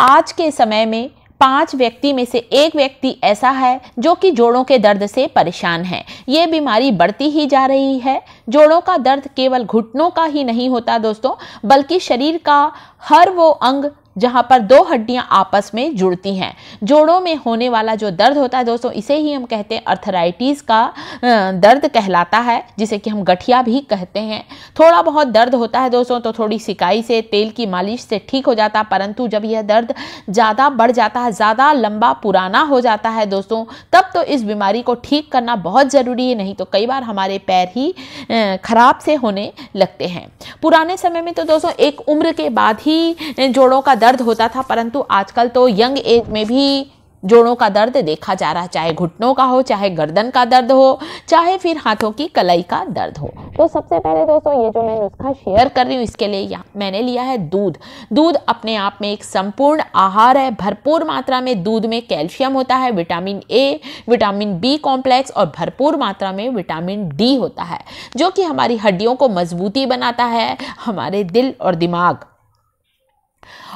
आज के समय में पांच व्यक्ति में से एक व्यक्ति ऐसा है जो कि जोड़ों के दर्द से परेशान है ये बीमारी बढ़ती ही जा रही है जोड़ों का दर्द केवल घुटनों का ही नहीं होता दोस्तों बल्कि शरीर का हर वो अंग जहाँ पर दो हड्डियाँ आपस में जुड़ती हैं जोड़ों में होने वाला जो दर्द होता है दोस्तों इसे ही हम कहते हैं अर्थराइटिस का दर्द कहलाता है जिसे कि हम गठिया भी कहते हैं थोड़ा बहुत दर्द होता है दोस्तों तो थोड़ी सिकाई से तेल की मालिश से ठीक हो जाता है परंतु जब यह दर्द ज़्यादा बढ़ जाता है ज़्यादा लंबा पुराना हो जाता है दोस्तों तब तो इस बीमारी को ठीक करना बहुत ज़रूरी है नहीं तो कई बार हमारे पैर ही ख़राब से होने लगते हैं पुराने समय में तो दोस्तों एक उम्र के बाद ही जोड़ों का दर्द दर्द होता था परंतु आजकल तो यंग एज में भी जोड़ों का दर्द देखा जा रहा है चाहे घुटनों का हो चाहे गर्दन का दर्द हो चाहे फिर हाथों की कलाई का दर्द हो तो सबसे पहले दोस्तों ये जो मैं नुस्खा शेयर कर रही हूँ इसके लिए यहाँ मैंने लिया है दूध दूध अपने आप में एक संपूर्ण आहार है भरपूर मात्रा में दूध में कैल्शियम होता है vitamin A vitamin B complex और भरपूर मात्रा में विटामिन डी होता है जो कि हमारी हड्डियों को मजबूती बनाता है हमारे दिल और दिमाग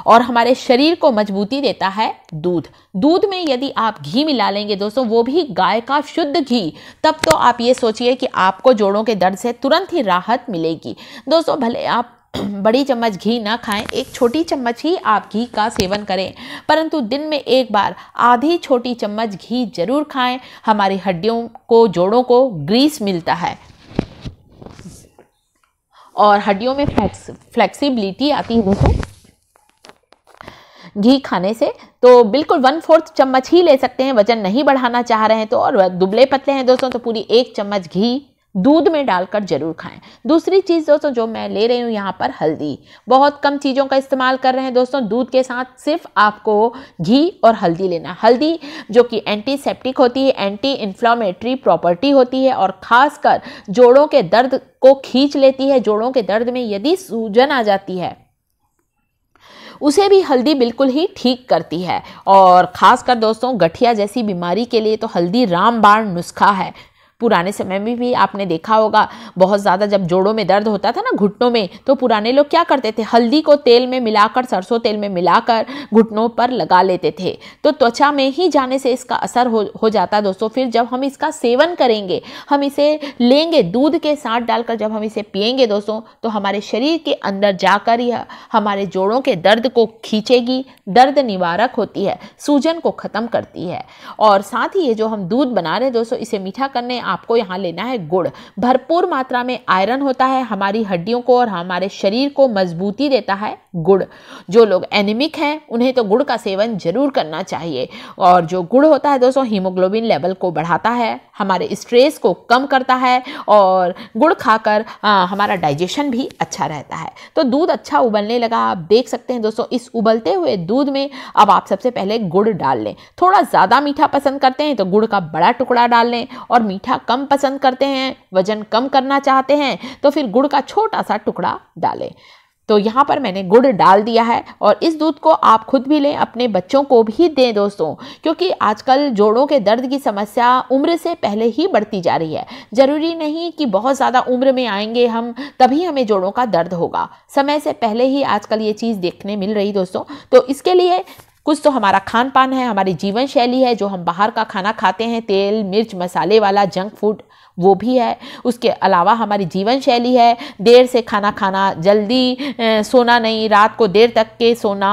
और हमारे शरीर को मजबूती देता है दूध दूध में यदि आप घी मिला लेंगे दोस्तों वो भी गाय का शुद्ध घी तब तो आप ये सोचिए कि आपको जोड़ों के दर्द से तुरंत ही राहत मिलेगी दोस्तों भले आप बड़ी चम्मच घी ना खाएं एक छोटी चम्मच ही आप घी का सेवन करें परंतु दिन में एक बार आधी छोटी चम्मच घी जरूर खाएं हमारी हड्डियों को जोड़ों को ग्रीस मिलता है और हड्डियों में फ्लेक्स फ्लेक्सिबिलिटी आती है दोस्तों घी खाने से तो बिल्कुल वन फोर्थ चम्मच ही ले सकते हैं वजन नहीं बढ़ाना चाह रहे हैं तो और दुबले पतले हैं दोस्तों तो पूरी एक चम्मच घी दूध में डालकर जरूर खाएं दूसरी चीज़ दोस्तों जो मैं ले रही हूँ यहाँ पर हल्दी बहुत कम चीज़ों का इस्तेमाल कर रहे हैं दोस्तों दूध के साथ सिर्फ आपको घी और हल्दी लेना हल्दी जो कि एंटीसेप्टिक होती है एंटी इन्फ्लामेटरी प्रॉपर्टी होती है और ख़ासकर जोड़ों के दर्द को खींच लेती है जोड़ों के दर्द में यदि सूजन आ जाती है उसे भी हल्दी बिल्कुल ही ठीक करती है और ख़ासकर दोस्तों गठिया जैसी बीमारी के लिए तो हल्दी रामबाण नुस्खा है पुराने समय में भी आपने देखा होगा बहुत ज़्यादा जब जोड़ों में दर्द होता था ना घुटनों में तो पुराने लोग क्या करते थे हल्दी को तेल में मिलाकर सरसों तेल में मिलाकर घुटनों पर लगा लेते थे तो त्वचा में ही जाने से इसका असर हो हो जाता दोस्तों फिर जब हम इसका सेवन करेंगे हम इसे लेंगे दूध के साथ डालकर जब हम इसे पियेंगे दोस्तों तो हमारे शरीर के अंदर जाकर यह हमारे जोड़ों के दर्द को खींचेगी दर्द निवारक होती है सूजन को ख़त्म करती है और साथ ही ये जो हम दूध बना रहे हैं दोस्तों इसे मीठा करने आपको यहाँ लेना है गुड़ भरपूर मात्रा में आयरन होता है हमारी हड्डियों को और हमारे शरीर को मजबूती देता है गुड़ जो लोग एनिमिक हैं उन्हें तो गुड़ का सेवन जरूर करना चाहिए और जो गुड़ होता है दोस्तों हीमोग्लोबिन लेवल को बढ़ाता है हमारे स्ट्रेस को कम करता है और गुड़ खाकर हमारा डाइजेशन भी अच्छा रहता है तो दूध अच्छा उबलने लगा आप देख सकते हैं दोस्तों इस उबलते हुए दूध में अब आप सबसे पहले गुड़ डाल लें थोड़ा ज़्यादा मीठा पसंद करते हैं तो गुड़ का बड़ा टुकड़ा डाल लें और मीठा कम पसंद करते हैं वजन कम करना चाहते हैं तो फिर गुड़ का छोटा सा टुकड़ा डालें तो यहाँ पर मैंने गुड़ डाल दिया है और इस दूध को आप खुद भी लें अपने बच्चों को भी दें दोस्तों क्योंकि आजकल जोड़ों के दर्द की समस्या उम्र से पहले ही बढ़ती जा रही है ज़रूरी नहीं कि बहुत ज़्यादा उम्र में आएंगे हम तभी हमें जोड़ों का दर्द होगा समय से पहले ही आजकल ये चीज़ देखने मिल रही दोस्तों तो इसके लिए कुछ तो हमारा खान पान है हमारी जीवन शैली है जो हम बाहर का खाना खाते हैं तेल मिर्च मसाले वाला जंक फूड वो भी है उसके अलावा हमारी जीवन शैली है देर से खाना खाना जल्दी सोना नहीं रात को देर तक के सोना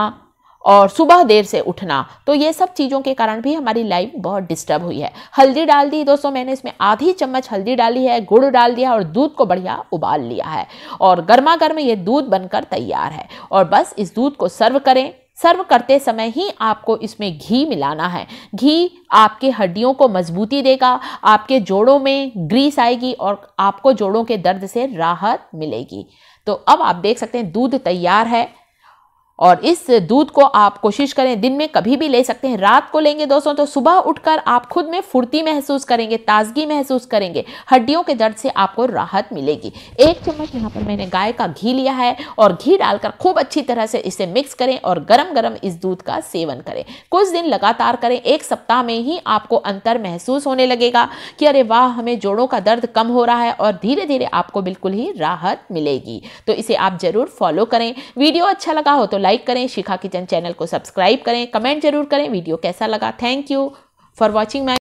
और सुबह देर से उठना तो ये सब चीज़ों के कारण भी हमारी लाइफ बहुत डिस्टर्ब हुई है हल्दी डाल दी दोस्तों मैंने इसमें आधी चम्मच हल्दी डाली है गुड़ डाल दिया और दूध को बढ़िया उबाल लिया है और गर्मा गर्म ये दूध बनकर तैयार है और बस इस दूध को सर्व करें सर्व करते समय ही आपको इसमें घी मिलाना है घी आपके हड्डियों को मजबूती देगा आपके जोड़ों में ग्रीस आएगी और आपको जोड़ों के दर्द से राहत मिलेगी तो अब आप देख सकते हैं दूध तैयार है और इस दूध को आप कोशिश करें दिन में कभी भी ले सकते हैं रात को लेंगे दोस्तों तो सुबह उठकर आप खुद में फुर्ती महसूस करेंगे ताजगी महसूस करेंगे हड्डियों के दर्द से आपको राहत मिलेगी एक चम्मच यहाँ पर मैंने गाय का घी लिया है और घी डालकर खूब अच्छी तरह से इसे मिक्स करें और गर्म गर्म इस दूध का सेवन करें कुछ दिन लगातार करें एक सप्ताह में ही आपको अंतर महसूस होने लगेगा कि अरे वाह हमें जोड़ों का दर्द कम हो रहा है और धीरे धीरे आपको बिल्कुल ही राहत मिलेगी तो इसे आप ज़रूर फॉलो करें वीडियो अच्छा लगा हो तो लाइक करें शिखा किचन चैनल को सब्सक्राइब करें कमेंट जरूर करें वीडियो कैसा लगा thank you for watching my